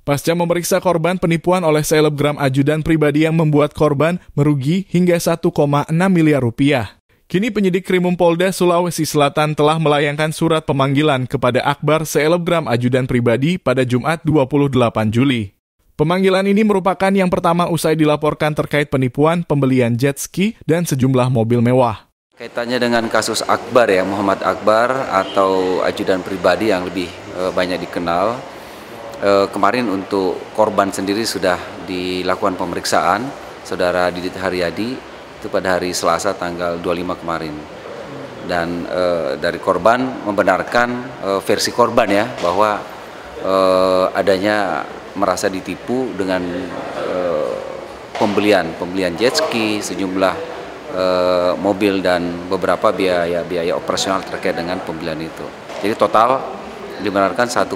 Pasca memeriksa korban penipuan oleh selebgram ajudan pribadi yang membuat korban merugi hingga 1,6 miliar rupiah. Kini penyidik Krimum Polda Sulawesi Selatan telah melayangkan surat pemanggilan kepada Akbar selebgram ajudan pribadi pada Jumat 28 Juli. Pemanggilan ini merupakan yang pertama usai dilaporkan terkait penipuan pembelian jet ski dan sejumlah mobil mewah. Kaitannya dengan kasus Akbar ya, Muhammad Akbar atau ajudan pribadi yang lebih eh, banyak dikenal Eh, kemarin untuk korban sendiri sudah dilakukan pemeriksaan saudara Didit Haryadi itu pada hari Selasa tanggal 25 kemarin dan e, dari korban membenarkan e, versi korban ya bahwa e, adanya merasa ditipu dengan e, pembelian pembelian jetski sejumlah e, mobil dan beberapa biaya biaya operasional terkait dengan pembelian itu. Jadi total dibenarkan 1,6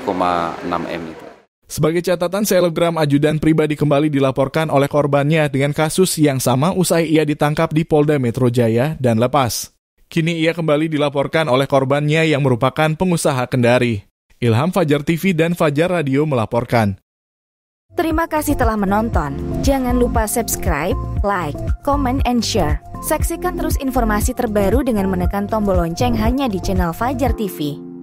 m itu. Sebagai catatan, selebgram ajudan pribadi kembali dilaporkan oleh korbannya dengan kasus yang sama usai ia ditangkap di Polda Metro Jaya dan lepas. Kini ia kembali dilaporkan oleh korbannya yang merupakan pengusaha kendari. Ilham Fajar TV dan Fajar Radio melaporkan. Terima kasih telah menonton. Jangan lupa subscribe, like, comment, and share. Saksikan terus informasi terbaru dengan menekan tombol lonceng hanya di channel Fajar TV.